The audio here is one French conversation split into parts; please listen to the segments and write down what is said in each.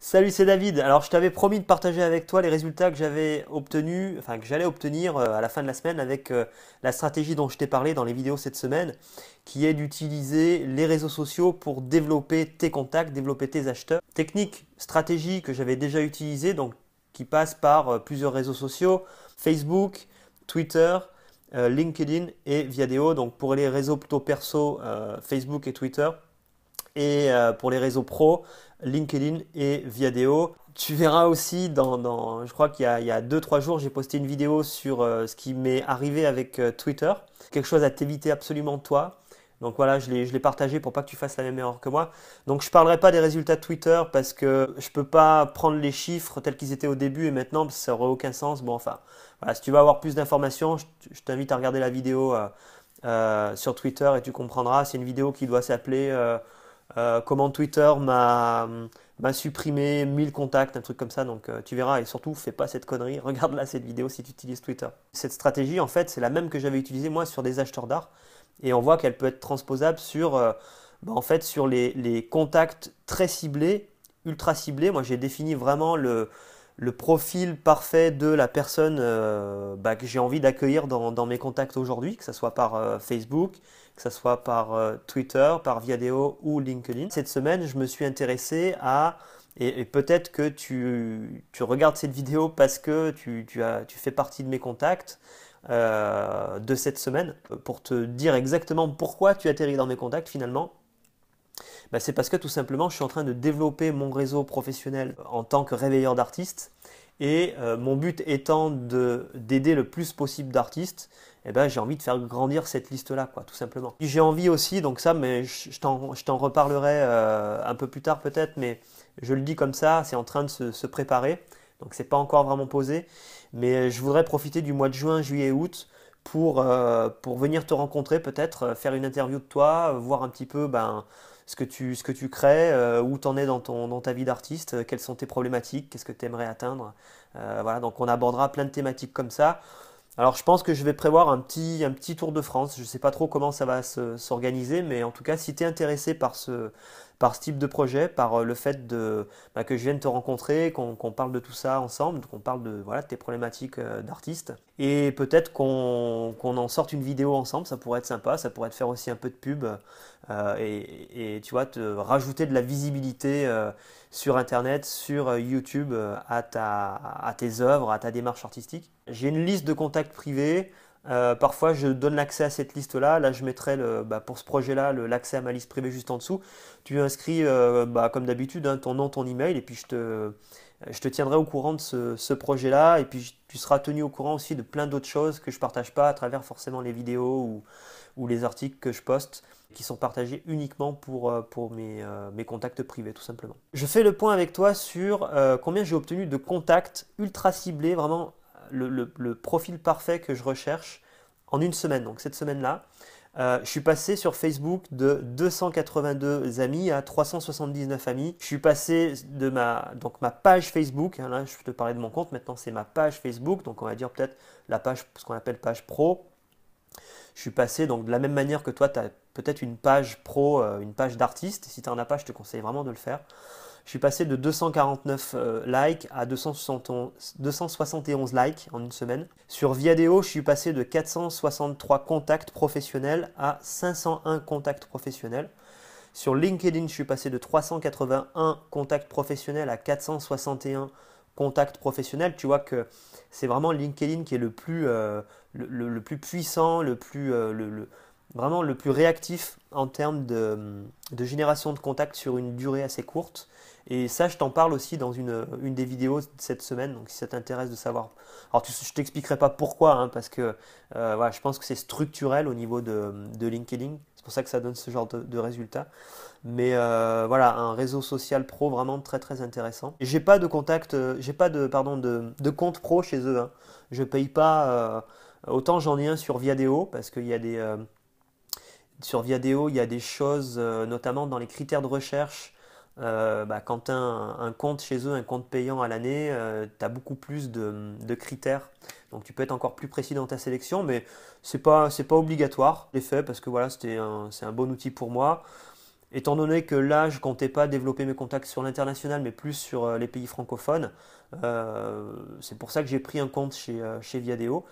Salut, c'est David. Alors, je t'avais promis de partager avec toi les résultats que j'avais obtenus, enfin que j'allais obtenir euh, à la fin de la semaine avec euh, la stratégie dont je t'ai parlé dans les vidéos cette semaine, qui est d'utiliser les réseaux sociaux pour développer tes contacts, développer tes acheteurs. Technique, stratégie que j'avais déjà utilisée, donc qui passe par euh, plusieurs réseaux sociaux, Facebook, Twitter, LinkedIn et Viadeo. Donc pour les réseaux plutôt perso, Facebook et Twitter, et euh, pour les réseaux pro, LinkedIn et Viadeo. Tu verras aussi, dans, je crois qu'il y a 2-3 jours, j'ai posté une vidéo sur euh, ce qui m'est arrivé avec euh, Twitter. Quelque chose à t'éviter absolument toi. Donc voilà, je l'ai partagé pour pas que tu fasses la même erreur que moi. Donc je parlerai pas des résultats de Twitter parce que je ne peux pas prendre les chiffres tels qu'ils étaient au début et maintenant parce ça aurait aucun sens. Bon enfin, si tu veux avoir plus d'informations, je, t'invite à regarder la vidéo sur Twitter et tu comprendras. C'est une vidéo qui doit s'appeler euh, comment Twitter m'a supprimé 1000 contacts, un truc comme ça. Donc euh, tu verras, et surtout, fais pas cette connerie. Regarde là cette vidéo si tu utilises Twitter. Cette stratégie, en fait, c'est la même que j'avais utilisée moi sur des acheteurs d'art. Et on voit qu'elle peut être transposable sur, euh, bah, en fait, sur les, contacts très ciblés, ultra ciblés. Moi, j'ai défini vraiment le, profil parfait de la personne bah, que j'ai envie d'accueillir dans, dans, mes contacts aujourd'hui, que ce soit par Facebook, que ce soit par euh, Twitter, par Viadeo ou LinkedIn. Cette semaine, je me suis intéressé à et, peut-être que tu, regardes cette vidéo parce que tu, fais partie de mes contacts euh, de cette semaine. Pour te dire exactement pourquoi tu atterris dans mes contacts finalement, bah, c'est parce que tout simplement je suis en train de développer mon réseau professionnel en tant que réveilleur d'artistes. Et euh, mon but étant d'aider le plus possible d'artistes, eh ben, j'ai envie de faire grandir cette liste-là, quoi, tout simplement. J'ai envie aussi, donc ça, mais je, t'en reparlerai euh, un peu plus tard peut-être, mais je le dis comme ça, c'est en train de se, préparer, donc c'est pas encore vraiment posé, mais je voudrais profiter du mois de juin, juillet, août pour, euh, pour venir te rencontrer peut-être, faire une interview de toi, voir un petit peu ben, ce que tu, ce que tu crées, euh, où tu en es dans, ton, dans ta vie d'artiste, euh, quelles sont tes problématiques, qu'est-ce que tu aimerais atteindre. Euh, voilà, donc on abordera plein de thématiques comme ça. Alors je pense que je vais prévoir un petit, un petit tour de France. Je ne sais pas trop comment ça va s'organiser, mais en tout cas, si tu es intéressé par ce, par ce type de projet, par euh, le fait de, bah, que je vienne te rencontrer, qu'on parle de tout ça ensemble, qu'on parle de, voilà, tes problématiques euh, d'artiste. Et peut-être qu'on en sorte une vidéo ensemble, ça pourrait être sympa, ça pourrait te faire aussi un peu de pub euh, et, tu vois, te rajouter de la visibilité sur Internet, sur YouTube, à, à tes œuvres, à ta démarche artistique. J'ai une liste de contacts privés. Euh, parfois, je donne l'accès à cette liste-là. Là, je mettrai le, bah, pour ce projet-là l'accès à ma liste privée juste en dessous. Tu inscris, euh, bah, comme d'habitude, hein, ton nom, ton email, et puis je te, tiendrai au courant de ce, projet-là. Et puis, tu seras tenu au courant aussi de plein d'autres choses que je ne partage pas à travers forcément les vidéos ou, les articles que je poste qui sont partagés uniquement pour, euh, mes, contacts privés, tout simplement. Je fais le point avec toi sur combien j'ai obtenu de contacts ultra ciblés, vraiment le, profil parfait que je recherche en une semaine. Donc cette semaine-là, euh, je suis passé sur Facebook de 282 amis à 379 amis. Je suis passé de ma, donc ma page Facebook, hein, là je te parler de mon compte, maintenant c'est ma page Facebook, donc on va dire peut-être la page, ce qu'on appelle page pro. Je suis passé donc de la même manière que toi, tu as peut-être une page pro, euh, une page d'artiste. Si tu en as pas, je te conseille vraiment de le faire. Je suis passé de 249 euh, likes à 271, likes en une semaine. Sur Viadeo, je suis passé de 463 contacts professionnels à 501 contacts professionnels. Sur LinkedIn, je suis passé de 381 contacts professionnels à 461 contacts professionnels. Tu vois que c'est vraiment LinkedIn qui est le plus, euh, le, plus puissant, le plus... Euh, le vraiment le plus réactif en termes de, génération de contacts sur une durée assez courte. Et ça, je t'en parle aussi dans une, des vidéos de cette semaine, donc si ça t'intéresse de savoir. Alors, je ne t'expliquerai pas pourquoi, hein, parce que euh, voilà, je pense que c'est structurel au niveau de, de LinkedIn. C'est pour ça que ça donne ce genre de, résultats. Mais euh, voilà, un réseau social pro vraiment très très intéressant. J'ai pas de contact, euh, j'ai pas de, pardon, de, de, compte pro chez eux. Je hein. Je paye pas. autant j'en ai un sur Viadeo, parce qu'il y a des sur Viadeo, il y a des choses, euh, notamment dans les critères de recherche. Euh, bah, quand tu as un, compte chez eux, un compte payant à l'année, euh, tu as beaucoup plus de, critères. Donc tu peux être encore plus précis dans ta sélection, mais ce pas pas obligatoire. J'ai fait parce que voilà, c'est un bon outil pour moi. Étant donné que là, je comptais pas développer mes contacts sur l'international, mais plus sur les pays francophones, c'est pour ça que j'ai pris un compte chez, chez Viadeo.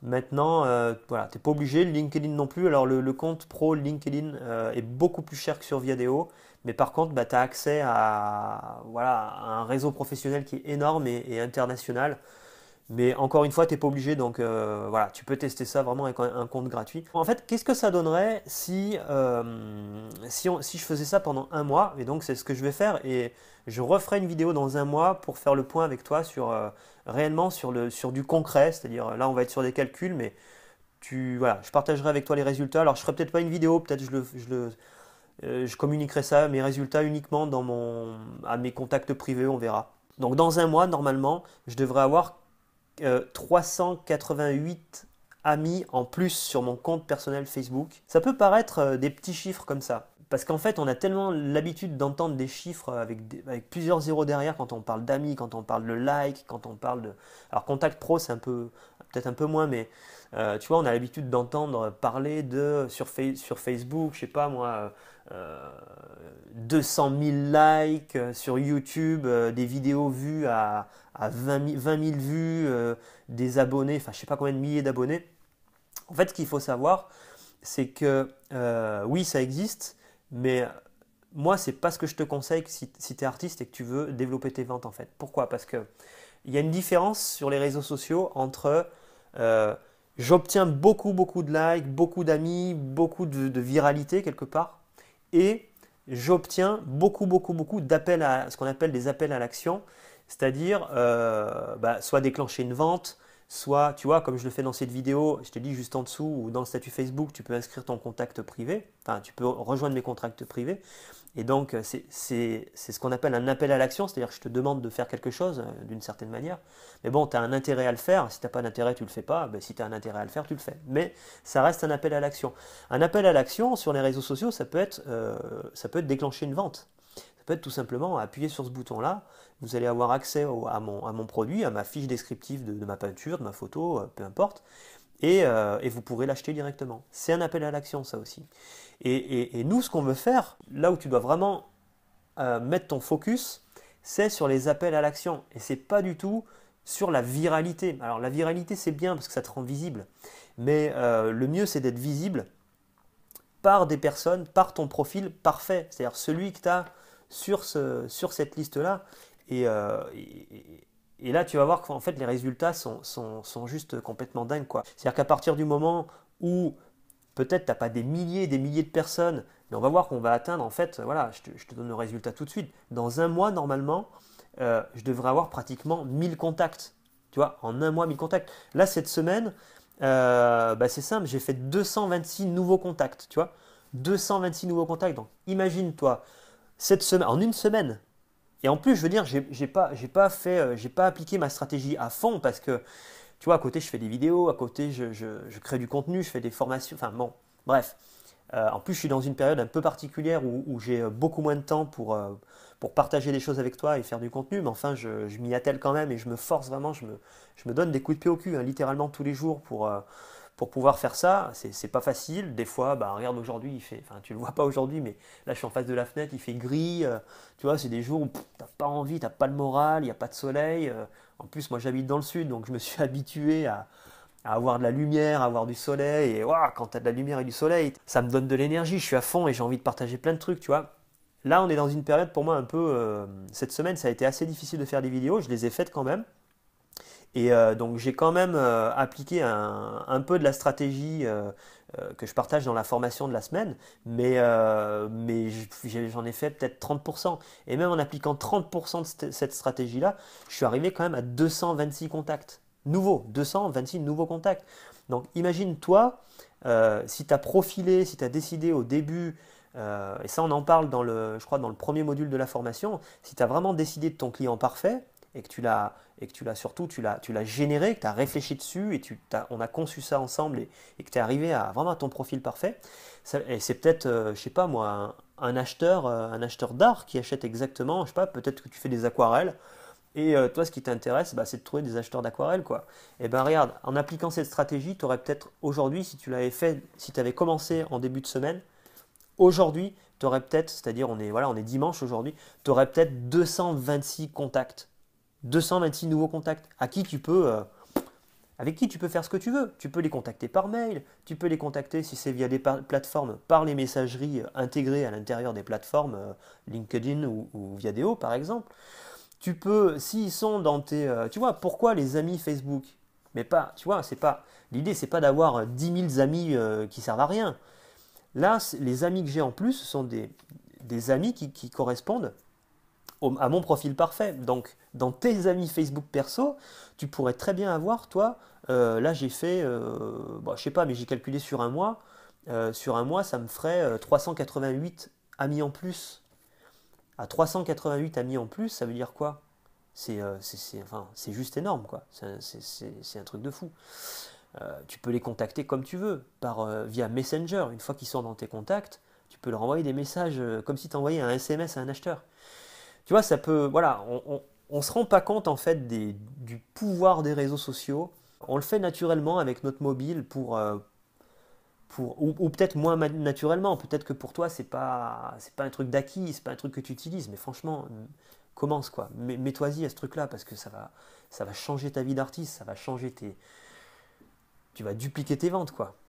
Maintenant, euh, tu n'es pas obligé, LinkedIn non plus. Alors le, compte pro LinkedIn euh, est beaucoup plus cher que sur Viadeo, mais par contre, bah, tu as accès à, un réseau professionnel qui est énorme et international. Mais encore une fois, tu n'es pas obligé, donc euh, voilà, tu peux tester ça vraiment avec un, compte gratuit. En fait, qu'est-ce que ça donnerait si, euh, si, si, je faisais ça pendant un mois Et donc, c'est ce que je vais faire. Et je referai une vidéo dans un mois pour faire le point avec toi sur euh, réellement sur, le, sur du concret. C'est-à-dire, là, on va être sur des calculs, mais tu, voilà, je partagerai avec toi les résultats. Alors, je ne ferai peut-être pas une vidéo, peut-être je le, je le je communiquerai ça, mes résultats uniquement dans mon, à mes contacts privés, on verra. Donc dans un mois, normalement, je devrais avoir 388 euh, amis en plus sur mon compte personnel Facebook. Ça peut paraître euh, des petits chiffres comme ça. Parce qu'en fait, on a tellement l'habitude d'entendre des chiffres avec, avec, plusieurs zéros derrière quand on parle d'amis, quand on parle de like, quand on parle de... Alors contact pro, c'est un peu peut-être un peu moins, mais euh, tu vois, on a l'habitude d'entendre parler de, sur, Facebook, je sais pas moi, 200 euh, 000 likes euh, sur YouTube, des vidéos vues à, 20, 000, vues, des abonnés, enfin je sais pas combien de milliers d'abonnés. En fait, ce qu'il faut savoir, c'est que oui, ça existe, mais moi, c'est pas ce que je te conseille si, tu es artiste et que tu veux développer tes ventes en fait. Pourquoi Parce que il y a une différence sur les réseaux sociaux entre J'obtiens beaucoup, beaucoup de likes, beaucoup d'amis, beaucoup de, viralité quelque part. Et j'obtiens beaucoup, beaucoup, beaucoup d'appels à ce qu'on appelle des appels à l'action, c'est-à-dire euh, bah, soit déclencher une vente, soit, tu vois, comme je le fais dans cette vidéo, je te dis juste en dessous ou dans le statut Facebook, tu peux inscrire ton contact privé, enfin, tu peux rejoindre mes contacts privés. Et donc, euh, c'est ce qu'on appelle un appel à l'action, c'est-à-dire que je te demande de faire quelque chose euh, d'une certaine manière. Mais bon, tu as un intérêt à le faire, si tu n'as pas d'intérêt, tu ne le fais pas, ben, si tu as un intérêt à le faire, tu le fais. Mais ça reste un appel à l'action. Un appel à l'action sur les réseaux sociaux, ça peut être, euh, ça peut être déclencher une vente peut être tout simplement appuyer sur ce bouton-là, vous allez avoir accès à, mon, à, mon, produit, à ma fiche descriptive de, ma peinture, de ma photo, euh, peu importe, euh, et, vous pourrez l'acheter directement. C'est un appel à l'action, ça aussi. Et, nous, ce qu'on veut faire, là où tu dois vraiment euh, mettre ton focus, c'est sur les appels à l'action, et c'est pas du tout sur la viralité. Alors la viralité, c'est bien parce que ça te rend visible, mais le mieux, c'est d'être visible par des personnes, par ton profil parfait, c'est-à-dire celui que tu as sur, ce, sur cette liste-là. Euh, et, là, tu vas voir qu'en fait, les résultats sont, juste complètement dingues. C'est-à-dire qu'à partir du moment où peut-être tu n'as pas des milliers des milliers de personnes, mais on va voir qu'on va atteindre, en fait, voilà, je te, donne le résultat tout de suite. Dans un mois, normalement, euh, je devrais avoir pratiquement 1000 contacts. Tu vois, en un mois, 1000 contacts. Là, cette semaine, euh, bah, c'est simple, j'ai fait 226 nouveaux contacts, tu vois. 226 nouveaux contacts. Donc, imagine-toi, cette semaine, en une semaine. Et en plus, je veux dire, j'ai, j'ai pas, j'ai pas fait, euh, j'ai pas appliqué ma stratégie à fond parce que, tu vois, à côté, je fais des vidéos, à côté, je, crée du contenu, je fais des formations, enfin bon, bref. Euh, en plus, je suis dans une période un peu particulière où, j'ai euh, beaucoup moins de temps pour, pour partager des choses avec toi et faire du contenu, mais enfin, je, m'y attelle quand même et je me force vraiment, je me, me donne des coups de pied au cul, hein, littéralement tous les jours pour, pour pouvoir faire ça, c'est pas facile. Des fois, bah, regarde aujourd'hui, il fait, enfin, tu le vois pas aujourd'hui, mais là, je suis en face de la fenêtre, il fait gris. Euh, tu vois, c'est des jours où t'as pas envie, t'as pas le moral, il n'y a pas de soleil. Euh. en plus, moi, j'habite dans le sud, donc je me suis habitué à, avoir de la lumière, à avoir du soleil. Et quand tu as de la lumière et du soleil, ça me donne de l'énergie. Je suis à fond et j'ai envie de partager plein de trucs, tu vois. Là, on est dans une période pour moi un peu. Euh, cette semaine, ça a été assez difficile de faire des vidéos. Je les ai faites quand même. Et euh, donc j'ai quand même euh, appliqué un, peu de la stratégie euh, que je partage dans la formation de la semaine, mais, mais j'en ai fait peut-être 30%. Et même en appliquant 30% de cette stratégie-là, je suis arrivé quand même à 226 contacts nouveaux, 226 nouveaux contacts. Donc imagine toi, si tu as profilé, si tu as décidé au début et ça, on en parle dans le, je crois, dans le premier module de la formation. Si tu as vraiment décidé de ton client parfait, et que tu l'as et que tu l'as surtout tu l'as tu l'as généré, que tu as réfléchi dessus et tu on a conçu ça ensemble et, que tu es arrivé à vraiment ton profil parfait. et c'est peut-être euh, je sais pas moi un, acheteur euh, un acheteur d'art qui achète exactement, je sais pas, peut-être que tu fais des aquarelles et euh, toi ce qui t'intéresse bah, c'est de trouver des acheteurs d'aquarelles quoi. Et eh ben regarde, en appliquant cette stratégie, tu aurais peut-être aujourd'hui si tu l'avais fait si tu avais commencé en début de semaine, aujourd'hui, tu aurais peut-être, c'est-à-dire on est voilà, on est dimanche aujourd'hui, tu aurais peut-être 226 contacts 226 nouveaux contacts à qui tu peux, euh, avec qui tu peux faire ce que tu veux. Tu peux les contacter par mail, tu peux les contacter si c'est via des plateformes par les messageries euh, intégrées à l'intérieur des plateformes euh, LinkedIn ou, via Viadeo par exemple. Tu peux, s'ils sont dans tes, tu vois, pourquoi les amis Facebook Mais pas, tu vois, c'est pas l'idée, c'est pas d'avoir 10 000 amis qui servent à rien. Là, les amis que j'ai en plus sont des, amis qui correspondent à mon profil parfait. Donc, dans tes amis Facebook perso, tu pourrais très bien avoir, toi, euh, là j'ai fait, je euh, ne je sais pas, mais j'ai calculé sur un mois, euh, sur un mois ça me ferait 388 amis en plus. À 388 amis en plus, ça veut dire quoi c'est, juste énorme, quoi. C'est, un truc de fou. tu peux les contacter comme tu veux, par, via Messenger. Une fois qu'ils sont dans tes contacts, tu peux leur envoyer des messages comme si tu envoyais un SMS à un acheteur tu vois, ça peut, voilà, on, ne se rend pas compte en fait des, du pouvoir des réseaux sociaux. On le fait naturellement avec notre mobile pour, euh, pour ou, peut-être moins naturellement. Peut-être que pour toi c'est pas c'est pas un truc d'acquis, c'est pas un truc que tu utilises. Mais franchement, mm, commence quoi. Mets-toi-y à ce truc-là parce que ça va ça va changer ta vie d'artiste, ça va changer tes tu vas dupliquer tes ventes quoi.